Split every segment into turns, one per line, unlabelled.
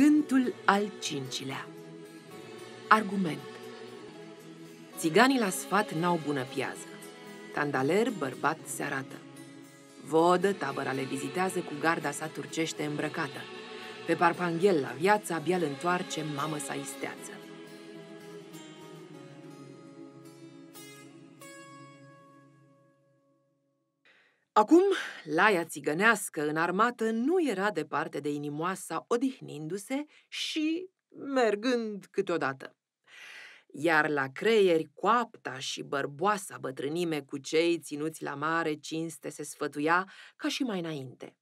Cântul al cincilea Argument Țiganii la sfat n-au bună piază. Tandaler bărbat se arată. Vodă tabăra le vizitează cu garda sa turcește îmbrăcată. Pe parpanghel la viață abia îl întoarce mamă sa isteață. Acum, laia țigănească înarmată nu era departe de inimoasa odihnindu-se și mergând câteodată. Iar la creier, coapta și bărboasa bătrânime cu cei ținuți la mare cinste se sfătuia ca și mai înainte.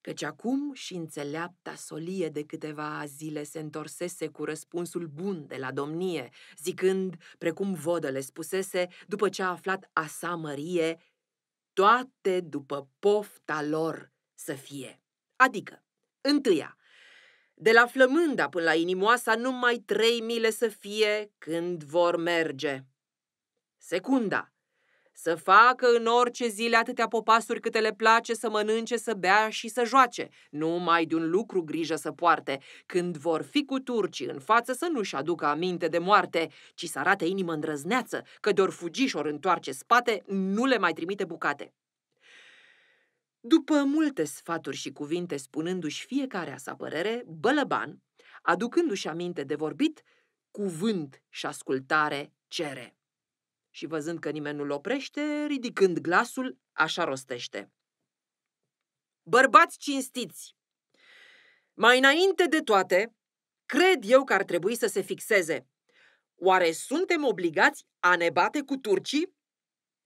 Căci acum și înțeleapta solie de câteva zile se întorsese cu răspunsul bun de la domnie, zicând, precum vodă le spusese, după ce a aflat Asa Mărie toate după pofta lor să fie. Adică, întâia, de la Flămânda până la Inimoasa numai trei mile să fie când vor merge. Secunda, să facă în orice zile atâtea popasuri câte le place, să mănânce, să bea și să joace. Numai de un lucru grijă să poarte, când vor fi cu turcii în față să nu-și aducă aminte de moarte, ci să arate inimă îndrăzneață, că de-or fugi și ori întoarce spate, nu le mai trimite bucate. După multe sfaturi și cuvinte spunându-și fiecare a sa părere, Bălăban, aducându-și aminte de vorbit, cuvânt și ascultare cere și văzând că nimeni nu-l oprește, ridicând glasul, așa rostește. Bărbați cinstiți! Mai înainte de toate, cred eu că ar trebui să se fixeze. Oare suntem obligați a ne bate cu turcii?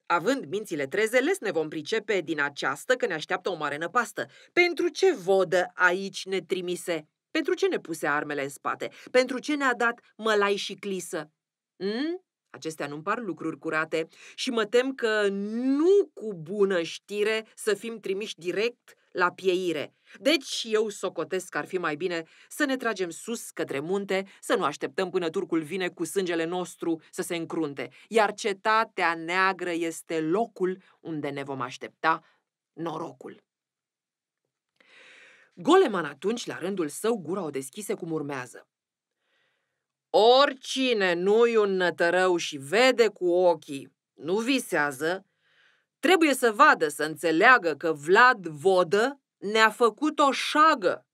Având mințile trezele, ne vom pricepe din această că ne așteaptă o mare năpastă. Pentru ce vodă aici ne trimise? Pentru ce ne puse armele în spate? Pentru ce ne-a dat mălai și clisă? Mm? Acestea nu-mi par lucruri curate și mă tem că nu cu bună știre să fim trimiși direct la pieire. Deci eu socotesc că ar fi mai bine să ne tragem sus către munte, să nu așteptăm până turcul vine cu sângele nostru să se încrunte, iar cetatea neagră este locul unde ne vom aștepta norocul. Goleman atunci, la rândul său, gura o deschise cum urmează. Oricine nu-i un nătărău și vede cu ochii, nu visează, trebuie să vadă, să înțeleagă că Vlad Vodă ne-a făcut o șagă.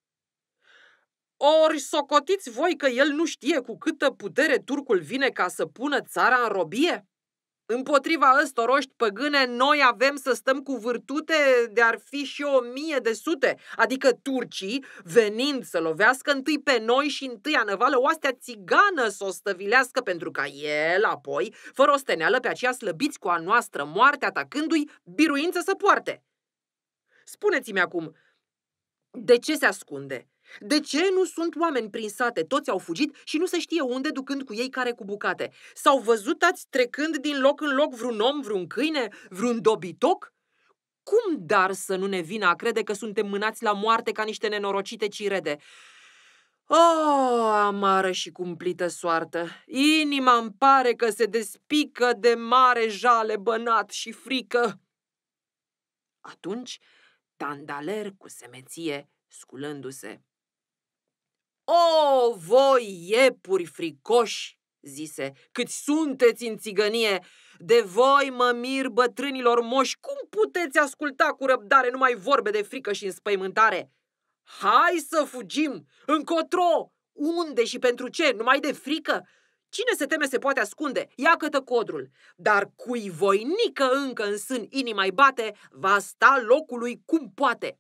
Ori socotiți voi că el nu știe cu câtă putere turcul vine ca să pună țara în robie? Împotriva ăstor oști păgâne, noi avem să stăm cu vârtute de ar fi și o mie de sute, adică turcii, venind să lovească întâi pe noi și întâi anăvală oastea țigană să o stăvilească pentru ca el apoi, fără o steneală pe aceea slăbiți cu a noastră moarte, atacându-i, biruință să poarte. Spuneți-mi acum, de ce se ascunde? De ce nu sunt oameni prin sate? Toți au fugit și nu se știe unde ducând cu ei care cu bucate. S-au văzut ați trecând din loc în loc vreun om, vreun câine, vreun dobitoc? Cum dar să nu ne vină a crede că suntem mânați la moarte ca niște nenorocite cirede? O, oh, amară și cumplită soartă! Inima îmi pare că se despică de mare jale, bănat și frică! Atunci, Tandaler cu semeție, sculându-se, o, oh, voi iepuri fricoși, zise, cât sunteți în țigănie, de voi mă mir bătrânilor moși, cum puteți asculta cu răbdare numai vorbe de frică și înspăimântare? Hai să fugim! Încotro! Unde și pentru ce? Numai de frică? Cine se teme se poate ascunde, ia cătă codrul, dar cui voinică încă în sân inima bate, va sta locului cum poate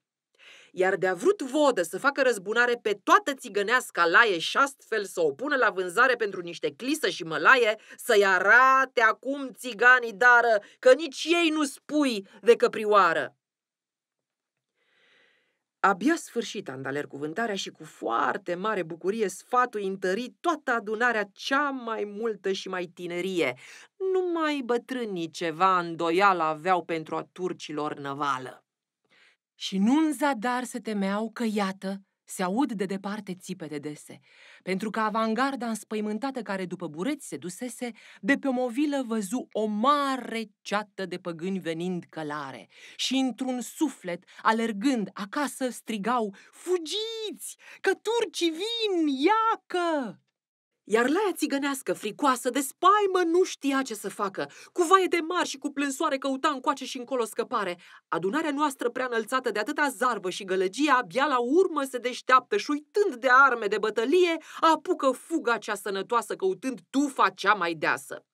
iar de-a vrut vodă să facă răzbunare pe toată țigăneasca laie și astfel să o pună la vânzare pentru niște clisă și mălaie, să-i arate acum țiganii dară că nici ei nu spui de căprioară. Abia sfârșit Andaler cuvântarea și cu foarte mare bucurie sfatul întări toată adunarea cea mai multă și mai tinerie. Numai bătrânii ceva îndoială aveau pentru a turcilor năvală. Și nu în zadar se temeau că, iată, se aud de departe țipete dese, pentru că avangarda înspăimântată care după bureți se dusese, de pe o movilă văzu o mare ceată de păgâni venind călare și într-un suflet, alergând acasă, strigau, Fugiți, că turcii vin, iacă! Iar laia țigănească, fricoasă, de spaimă, nu știa ce să facă. Cu vaie de mari și cu plânsoare căuta încoace și încolo scăpare. Adunarea noastră prea înălțată de atâta zarbă și gălăgie, abia la urmă se deșteaptă și uitând de arme de bătălie, apucă fuga cea sănătoasă căutând tufa cea mai deasă.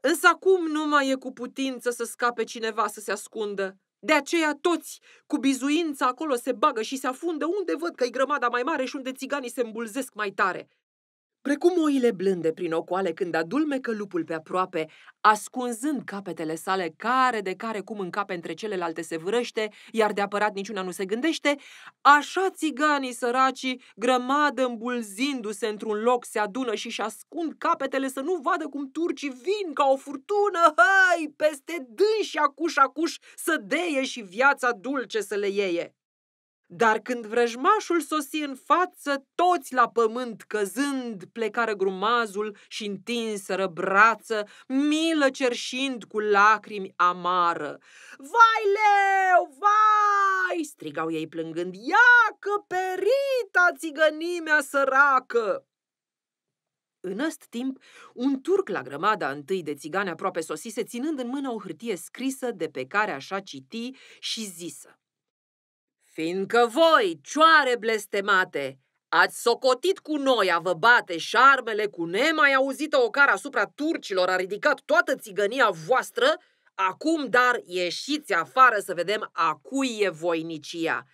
Însă acum nu mai e cu putință să scape cineva să se ascundă. De aceea toți, cu bizuința acolo, se bagă și se afundă unde văd că-i grămada mai mare și unde țiganii se îmbulzesc mai tare. Precum oile blânde prin ocoale când adulmecă lupul pe aproape, ascunzând capetele sale care de care cum încape între celelalte se vârăște, iar de apărat niciuna nu se gândește, așa țiganii săraci, grămadă îmbulzindu-se într-un loc, se adună și-și ascund capetele să nu vadă cum turcii vin ca o furtună, hai, peste și acuș acuș să deie și viața dulce să le ieie. Dar când vrăjmașul sosi în față, toți la pământ căzând, plecară grumazul și întinsă brață, milă cerșind cu lacrimi amară. Vai leu, vai! strigau ei plângând, ia că perita țigănimea săracă! În ăst timp, un turc la grămada întâi de țigane aproape sosise, ținând în mână o hârtie scrisă de pe care așa citi și zisă. Fiindcă voi, cioare blestemate, ați socotit cu noi a vă bate șarmele cu nemai auzită o cara asupra turcilor a ridicat toată țigănia voastră, acum dar ieșiți afară să vedem a cui e voinicia.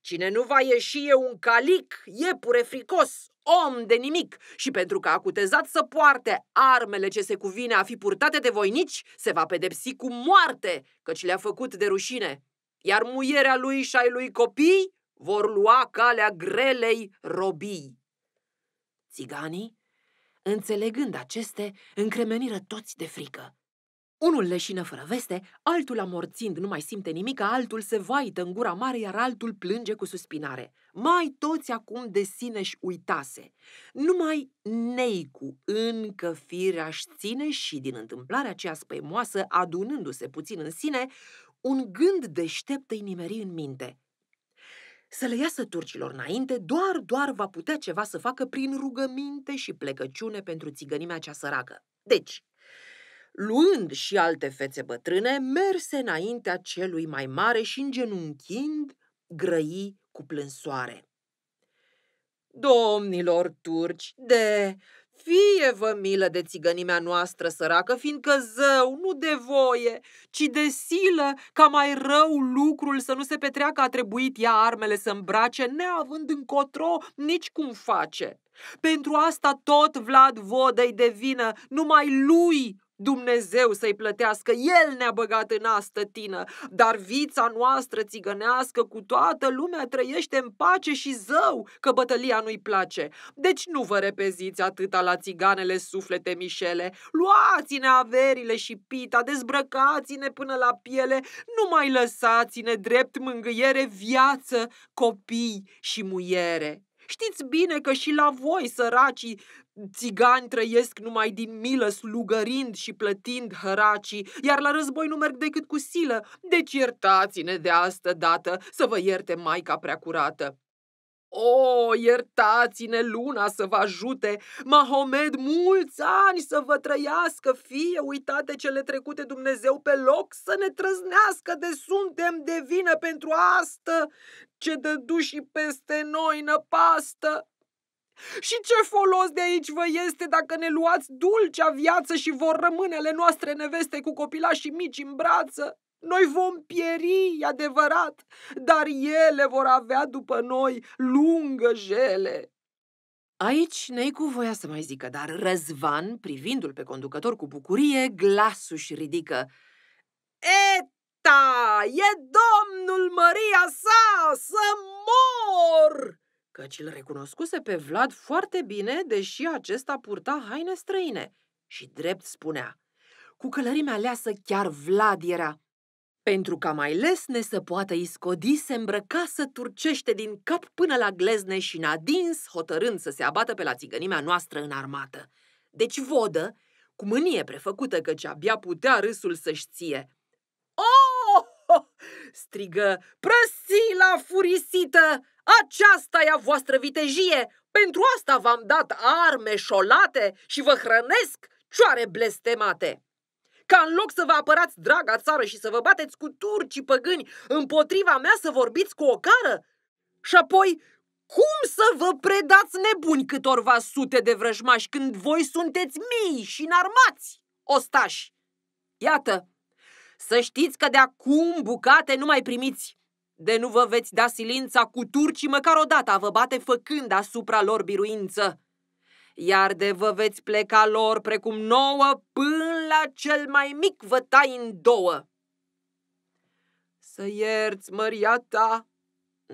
Cine nu va ieși e un calic, e pure fricos, om de nimic și pentru că a cutezat să poarte armele ce se cuvine a fi purtate de voinici, se va pedepsi cu moarte, căci le-a făcut de rușine iar muierea lui și ai lui copii vor lua calea grelei robii. Țiganii, înțelegând aceste, încremeniră toți de frică. Unul leșină fără veste, altul amorțind nu mai simte nimic, altul se vaită în gura mare, iar altul plânge cu suspinare. Mai toți acum de sine și uitase. Numai Neicu încă firea-și ține și din întâmplarea aceea spăimoasă, adunându-se puțin în sine, un gând deștept îi nimeri în minte. Să le iasă turcilor înainte, doar, doar va putea ceva să facă prin rugăminte și plecăciune pentru țigănimea cea săracă. Deci, luând și alte fețe bătrâne, merse înaintea celui mai mare și îngenunchind grăi cu plânsoare. Domnilor turci, de ce vă milă de țigănimea noastră săracă, fiindcă zău, nu de voie, ci de silă, ca mai rău lucrul să nu se petreacă a trebuit ea armele să îmbrace, neavând încotro nici cum face. Pentru asta tot Vlad Vodă-i de vină, numai lui Dumnezeu să-i plătească, El ne-a băgat în astă tină, dar vița noastră țigănească cu toată lumea trăiește în pace și zău că bătălia nu-i place. Deci nu vă repeziți atâta la țiganele suflete mișele, luați-ne averile și pita, dezbrăcați-ne până la piele, nu mai lăsați-ne drept mângâiere viață, copii și muiere. Știți bine că și la voi, săracii țigani, trăiesc numai din milă, slugărind și plătind hăracii, iar la război nu merg decât cu silă. Deci iertați-ne de asta dată să vă ierte Maica prea curată. O, oh, iertați-ne luna să vă ajute, Mahomed mulți ani să vă trăiască, fie uitate cele trecute Dumnezeu pe loc să ne trăznească de suntem de vină pentru asta, ce dăduși peste noi năpastă. Și ce folos de aici vă este dacă ne luați dulcea viață și vor rămâne ale noastre neveste cu și mici în brață? Noi vom pieri, adevărat, dar ele vor avea după noi lungă jele. Aici Neicu voia să mai zică, dar Răzvan, privindu-l pe conducător cu bucurie, glasul și ridică. Eta! E domnul Maria sa! Să mor! Căci îl recunoscuse pe Vlad foarte bine, deși acesta purta haine străine. Și drept spunea, cu călărimea leasă chiar Vlad era pentru ca mai lesne să poată iscodi, se îmbrăca să turcește din cap până la glezne și n-a dins, hotărând să se abată pe la țigănimea noastră în armată. Deci vodă, cu mânie prefăcută căci abia putea râsul să-și ție. Oh! strigă, prăsila furisită! Aceasta e a voastră vitejie! Pentru asta v-am dat arme șolate și vă hrănesc cioare blestemate! ca în loc să vă apărați draga țară și să vă bateți cu turci păgâni împotriva mea să vorbiți cu o cară? Și apoi, cum să vă predați nebuni câtorva sute de vrăjmași când voi sunteți mii și înarmați, ostași? Iată, să știți că de acum bucate nu mai primiți. De nu vă veți da silința cu turcii măcar odată a vă bate făcând asupra lor biruință iar de vă veți pleca lor precum nouă până la cel mai mic vă tai în două. Să ierți, măria ta,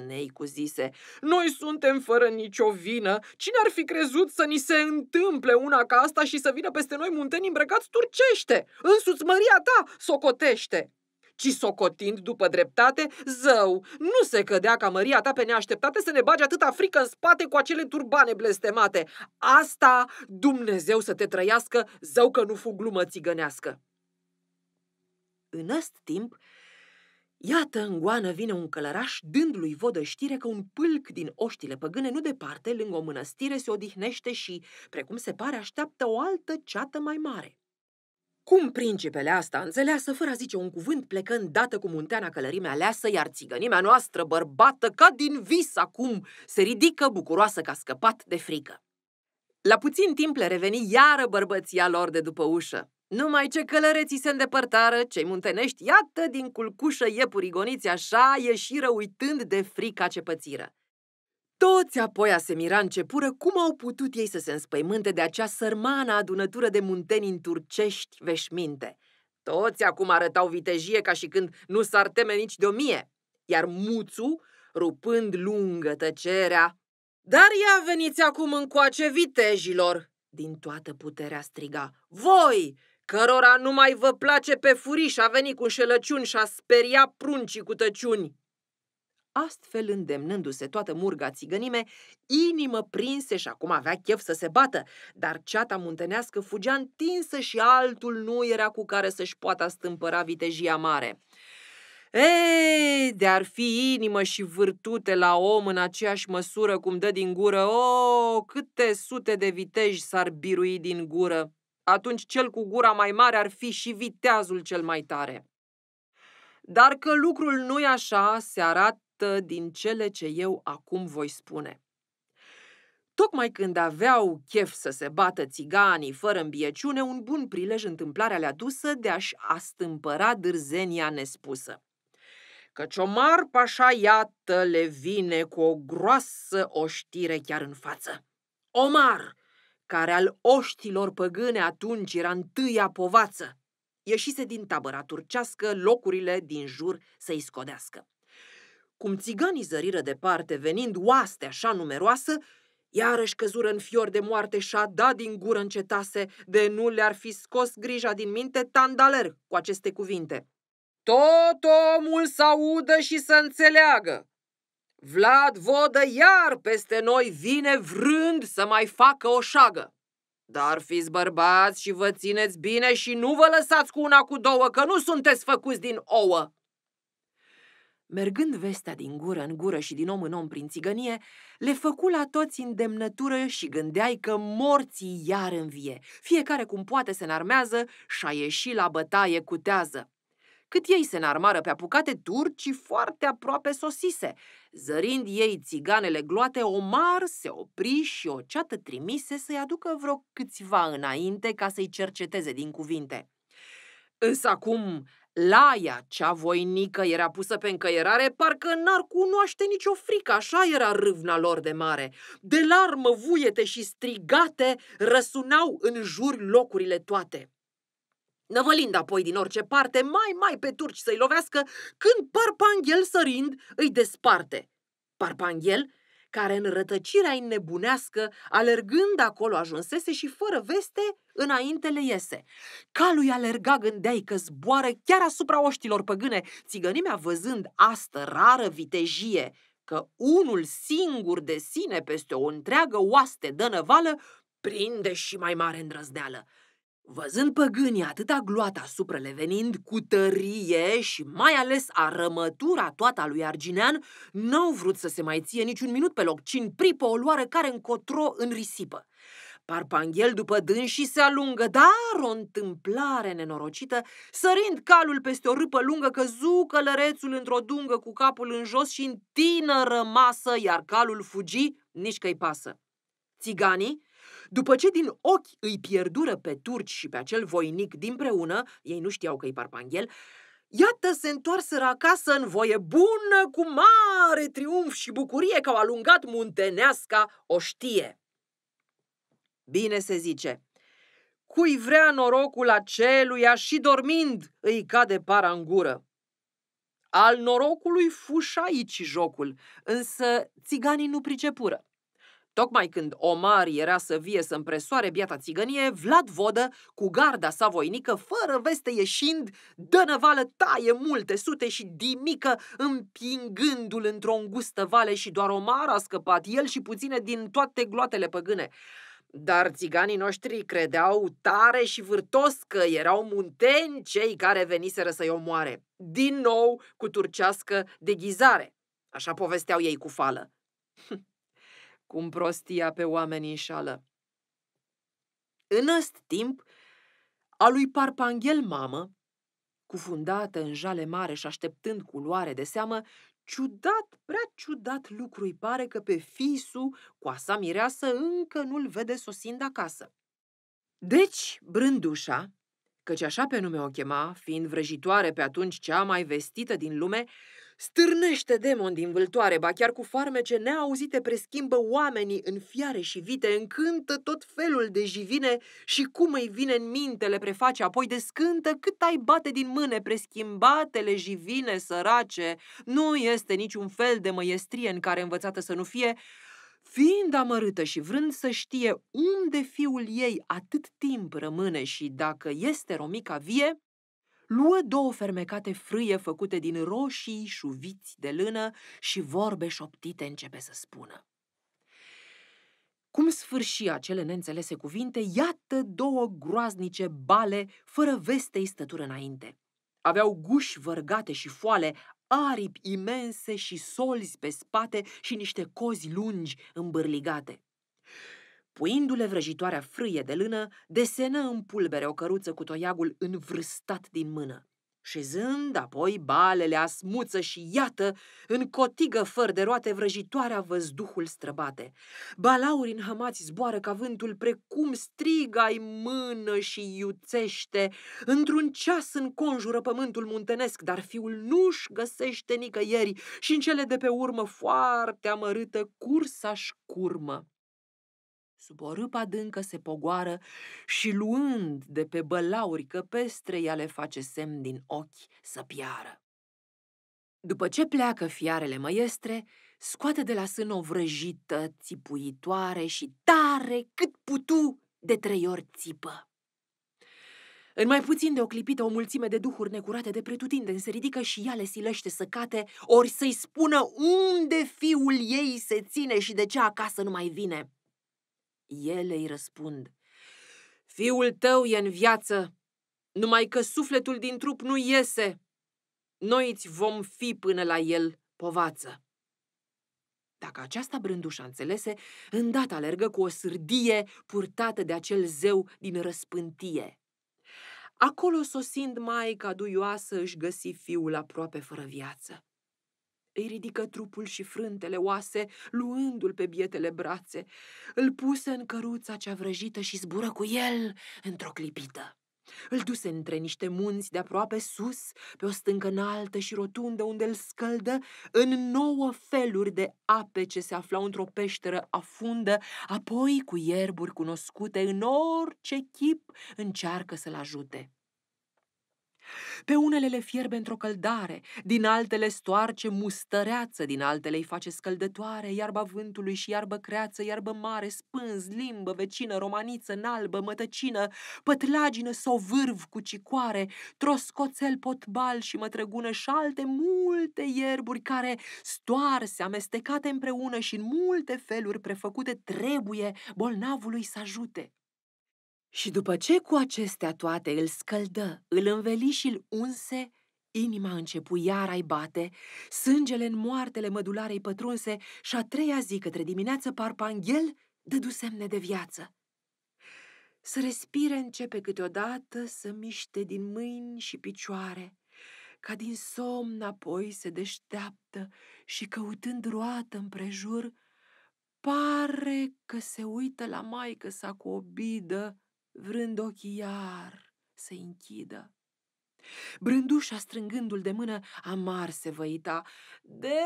Neicu zise, noi suntem fără nicio vină. Cine ar fi crezut să ni se întâmple una ca asta și să vină peste noi munteni îmbrăcați turcește? Însuți măria ta socotește! ci socotind după dreptate, zău, nu se cădea ca măria ta pe neașteptate să ne bage atâta frică în spate cu acele turbane blestemate. Asta, Dumnezeu să te trăiască, zău că nu fu glumă țigănească. În ăst timp, Iată în goană vine un călăraș dând lui vodă știre că un pâlc din oștile păgâne nu departe, lângă o mănăstire, se odihnește și, precum se pare, așteaptă o altă ceată mai mare. Cum principele asta, înțeleasă, fără a zice un cuvânt, plecând dată cu munteana călărimea aleasă, iar țigănimea noastră, bărbată, ca din vis acum, se ridică bucuroasă că a scăpat de frică. La puțin timp le reveni iară bărbăția lor de după ușă. Numai ce călăreții se îndepărtară, cei muntenești, iată, din culcușă iepurigoniți așa, ieșiră uitând de frica ce pățiră. Toți apoi a se mira începură cum au putut ei să se înspăimânte de acea sărmană adunătură de munteni turcești veșminte. Toți acum arătau vitejie ca și când nu s-ar teme nici de o mie. Iar Muțu, rupând lungă tăcerea, Dar ia veniți acum încoace vitejilor!" Din toată puterea striga, Voi, cărora mai vă place pe furiș a venit cu șelăciuni și a speria pruncii cu tăciuni!" astfel îndemnându-se toată murga țigănime, inimă prinse și acum avea chef să se bată, dar ceata muntenească fugea întinsă și altul nu era cu care să-și poată stâmpăra vitejia mare. Ei, de-ar fi inimă și vârtute la om în aceeași măsură cum dă din gură, o, câte sute de viteji s-ar birui din gură! Atunci cel cu gura mai mare ar fi și viteazul cel mai tare. Dar că lucrul nu-i așa, se arată dreaptă din cele ce eu acum voi spune. Tocmai când aveau chef să se bată țiganii fără îmbieciune, un bun prilej întâmplarea le-a dusă de a-și astâmpăra dârzenia nespusă. Căci Omar Pașa, iată, le vine cu o groasă oștire chiar în față. Omar, care al oștilor păgâne atunci era întâia povață, ieșise din tabăra turcească locurile din jur să-i scodească. Cum țiganii zăriră departe, venind oaste așa numeroasă, iarăși căzură în fior de moarte și a dat din gură încetase, de nu le-ar fi scos grija din minte Tandaler cu aceste cuvinte. Tot omul să audă și să înțeleagă. Vlad Vodă iar peste noi vine vrând să mai facă o șagă. Dar fiți bărbați și vă țineți bine și nu vă lăsați cu una cu două, că nu sunteți făcuți din ouă. Mergând vestea din gură în gură și din om în om prin țigănie, le făcu la toți îndemnătură și gândeai că morții iar învie. Fiecare cum poate se înarmează și a ieși la bătaie cu Cât ei se înarmară pe apucate, turcii foarte aproape sosise. Zărind ei țiganele gloate, Omar se opri și o ceată trimise să-i aducă vreo câțiva înainte ca să-i cerceteze din cuvinte. Însă acum Laia, cea voinică, era pusă pe încăierare, parcă n-ar cunoaște nicio frică, așa era râvna lor de mare. De larmă, vuiete și strigate răsunau în jur locurile toate. Năvălind apoi din orice parte, mai, mai pe turci să-i lovească, când Parpanghel sărind îi desparte. Parpanghel care în rătăcirea innebunească, alergând acolo ajunsese și fără veste, înainte le iese. Calul alerga gândeai că zboară chiar asupra oștilor păgâne, țigănimea văzând astă rară vitejie, că unul singur de sine peste o întreagă oaste dă năvală, prinde și mai mare îndrăzneală. Văzând păgânii atâta gloata suprele venind cu tărie și mai ales a rămătura toată a lui Arginean, n-au vrut să se mai ție niciun minut pe loc, ci în pripă o luare care încotro în risipă. Parpanghel după dânsii se alungă, dar o întâmplare nenorocită, sărind calul peste o râpă lungă, căzu călărețul într-o dungă cu capul în jos și în tină rămasă, iar calul fugi, nici că-i pasă. Țiganii, după ce din ochi îi pierdură pe turci și pe acel voinic dinpreună, ei nu știau că-i parpanghel, Iată se întoarseră acasă în voie bună, cu mare triumf și bucurie că au alungat munteneasca o știe. Bine se zice, cui vrea norocul aceluia și dormind îi cade para în gură. Al norocului fușa aici jocul, însă țiganii nu pricepură. Tocmai când Omar era să vie să împresoare biata țigănie, Vlad Vodă, cu garda sa voinică, fără veste ieșind, dă năvală, taie multe sute și dimică, împingându-l într-o îngustă vale și doar Omar a scăpat, el și puține din toate gloatele păgâne. Dar țiganii noștri credeau tare și vârtos că erau munteni cei care veniseră să-i omoare. Din nou cu turcească deghizare. Așa povesteau ei cu fală. Hm cum prostia pe oameni înșală. În ăst timp, a lui Parpanghel mamă, cufundată în jale mare și așteptând cu luare de seamă, ciudat, prea ciudat lucru îi pare că pe fisu, asa mireasă, încă nu-l vede sosind acasă. Deci, brândușa, căci așa pe nume o chema, fiind vrăjitoare pe atunci cea mai vestită din lume, Stârnește demon din vâltoare, ba chiar cu farmece neauzite preschimbă oamenii în fiare și vite, încântă tot felul de jivine și cum îi vine în minte le preface, apoi descântă cât ai bate din mâne preschimbatele jivine sărace. Nu este niciun fel de măiestrie în care învățată să nu fie, fiind amărâtă și vrând să știe unde fiul ei atât timp rămâne și dacă este romica vie, luă două fermecate frâie făcute din roșii șuviți de lână și vorbe șoptite începe să spună. Cum sfârși acele neînțelese cuvinte, iată două groaznice bale, fără veste stătură înainte. Aveau guși vărgate și foale, aripi imense și solzi pe spate și niște cozi lungi îmbârligate. Puindu-le vrăjitoarea frâie de lână, desenă în pulbere o căruță cu toiagul învârstat din mână. Șezând apoi balele asmuță și iată, în cotigă făr de roate vrăjitoarea văzduhul străbate. Balauri înhămați zboară ca vântul, precum striga mână și iuțește. Într-un ceas înconjură pământul muntenesc, dar fiul nu-și găsește nicăieri și în cele de pe urmă foarte amărâtă cursa-și curmă. Sub o râpă adâncă se pogoară și luând de pe bălauri căpestre, ea le face semn din ochi să piară. După ce pleacă fiarele măiestre, scoate de la sân o vrăjită, țipuitoare și tare cât putu de trei ori țipă. În mai puțin de o clipită, o mulțime de duhuri necurate de pretutinde se ridică și ea le silește să cate, ori să-i spună unde fiul ei se ține și de ce acasă nu mai vine. Ele îi răspund, Fiul tău e în viață, numai că sufletul din trup nu iese. Noi îți vom fi până la el povață. Dacă aceasta brândușa înțelese, îndată alergă cu o sârdie purtată de acel zeu din răspântie. Acolo, sosind maica duioasă, își găsi fiul aproape fără viață. Îi ridică trupul și frântele oase, luându-l pe bietele brațe. Îl puse în căruța cea vrăjită și zbură cu el într-o clipită. Îl duse între niște munți de aproape sus, pe o stâncă înaltă și rotundă, unde îl scăldă în nouă feluri de ape ce se aflau într-o peșteră afundă, apoi cu ierburi cunoscute, în orice chip încearcă să-l ajute. Pe unele le fierbe într-o căldare, din altele stoarce mustăreață, din altele îi face scăldătoare, iarba vântului și iarbă creață, iarbă mare, spânz, limbă, vecină, romaniță, nalbă, mătăcină, pătlagină sau cu cicoare, troscoțel, potbal și mătrăgună și alte multe ierburi care, stoarse, amestecate împreună și în multe feluri prefăcute, trebuie bolnavului să ajute. Și după ce cu acestea toate îl scăldă, îl înveli și îl unse, inima începu iar ai bate, sângele în moartele mădularei pătrunse și a treia zi către dimineață Parpanghel dădu semne de viață. Să respire începe câteodată, să miște din mâini și picioare, ca din somn apoi se deșteaptă și căutând roată împrejur, pare că se uită la maică sa cu obidă, vrând ochii iar să închidă. Brândușa, strângându-l de mână, amar se văita. De,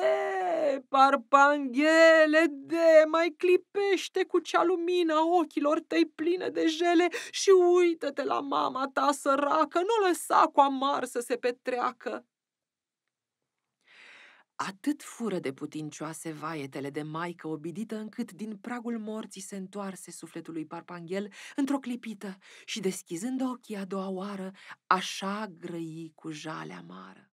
parpanghele, de, mai clipește cu cea lumina ochilor tăi plină de jele și uită-te la mama ta săracă, nu lăsa cu amar să se petreacă. Atât fură de putincioase vaietele de maică obidită, încât din pragul morții se întoarse sufletul lui Parpanghel într-o clipită și, deschizând ochii a doua oară, așa grăi cu jale amară.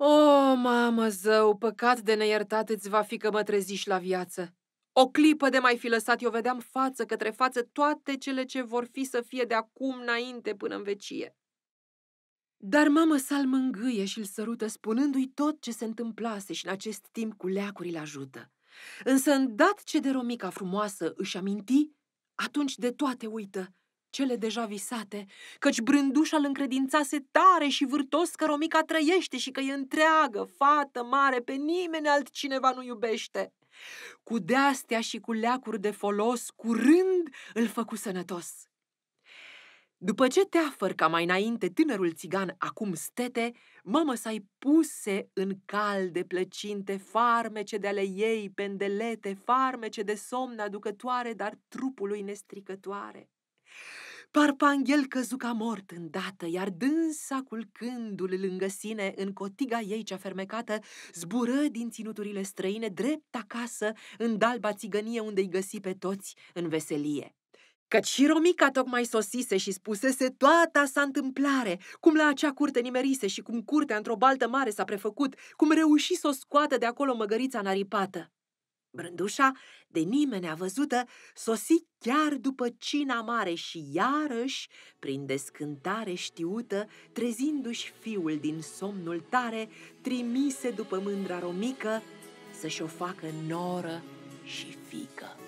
O, mamă zău, păcat de neiertat îți va fi că mă treziși la viață. O clipă de mai fi lăsat, eu vedeam față către față toate cele ce vor fi să fie de acum înainte până în vecie. Dar mamă sal mângâie și îl sărută, spunându-i tot ce se întâmplase și în acest timp cu leacuri îl ajută. Însă, îndat ce de romica frumoasă își aminti, atunci de toate uită cele deja visate, căci brândușa îl încredințase tare și vârtos că Romica trăiește și că e întreagă, fată mare, pe nimeni altcineva nu iubește. Cu deastea și cu leacuri de folos, curând îl făcu sănătos. După ce teafăr ca mai înainte tânărul țigan acum stete, mamă s-ai puse în calde plăcinte farmece de ale ei, pendelete, farmece de somn aducătoare, dar trupului nestricătoare. Parpanghel căzu ca mort îndată, iar dânsa, culcându-l lângă sine, în cotiga ei cea fermecată, zbură din ținuturile străine drept acasă, în dalba țigănie unde îi găsi pe toți în veselie. Căci și Romica tocmai sosise și spusese toată sa întâmplare, cum la acea curte nimerise și cum curtea într-o baltă mare s-a prefăcut, cum reuși să o scoată de acolo măgărița naripată. Brândușa, de nimeni văzută, sosi chiar după cina mare și iarăși, prin descântare știută, trezindu-și fiul din somnul tare, trimise după mândra romică să-și o facă noră și fică.